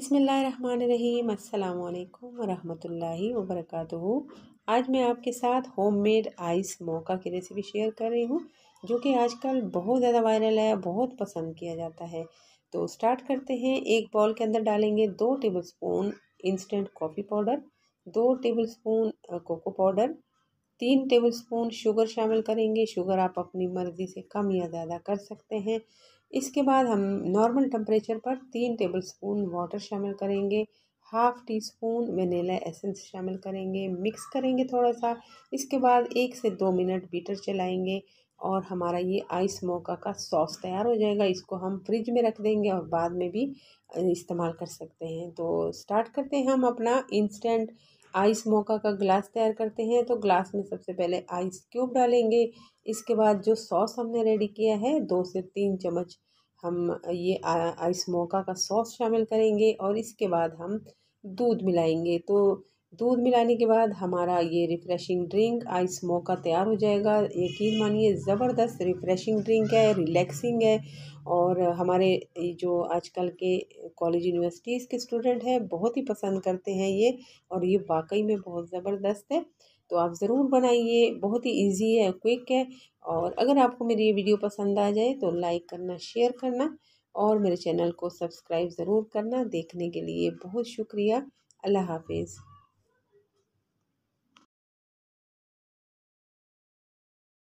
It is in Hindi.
बसमीम अल्लाम वरहमतुल्लाहि वबरकातुहू आज मैं आपके साथ होममेड आइस मोका की रेसिपी शेयर कर रही हूँ जो कि आजकल बहुत ज़्यादा वायरल है बहुत पसंद किया जाता है तो स्टार्ट करते हैं एक बॉल के अंदर डालेंगे दो टेबलस्पून इंस्टेंट कॉफ़ी पाउडर दो टेबलस्पून कोको पाउडर तीन टेबलस्पून शुगर शामिल करेंगे शुगर आप अपनी मर्ज़ी से कम या ज़्यादा कर सकते हैं इसके बाद हम नॉर्मल टेम्परेचर पर तीन टेबलस्पून वाटर शामिल करेंगे half teaspoon vanilla essence शामिल करेंगे मिक्स करेंगे थोड़ा सा इसके बाद एक से दो मिनट बीटर चलाएंगे और हमारा ये आइस मोका का सॉस तैयार हो जाएगा इसको हम फ्रिज में रख देंगे और बाद में भी इस्तेमाल कर सकते हैं तो स्टार्ट करते हैं हम अपना इंस्टेंट आइस मोका का ग्लास तैयार करते हैं तो ग्लास में सबसे पहले आइस क्यूब डालेंगे इसके बाद जो सॉस हमने रेडी किया है दो से तीन चम्मच हम ये आइस मोका का सॉस शामिल करेंगे और इसके बाद हम दूध मिलाएंगे तो दूध मिलाने के बाद हमारा ये रिफ़्रेशिंग ड्रिंक आइस मोका तैयार हो जाएगा यकीन मानिए ज़बरदस्त रिफ़्रेशिंग ड्रिंक है रिलैक्सिंग है और हमारे जो आजकल के कॉलेज यूनिवर्सिटीज़ के स्टूडेंट हैं बहुत ही पसंद करते हैं ये और ये वाकई में बहुत ज़बरदस्त है तो आप ज़रूर बनाइए बहुत ही ईजी है क्विक है और अगर आपको मेरी ये वीडियो पसंद आ जाए तो लाइक करना शेयर करना और मेरे चैनल को सब्सक्राइब ज़रूर करना देखने के लिए बहुत शुक्रिया अल्लाह हाफिज़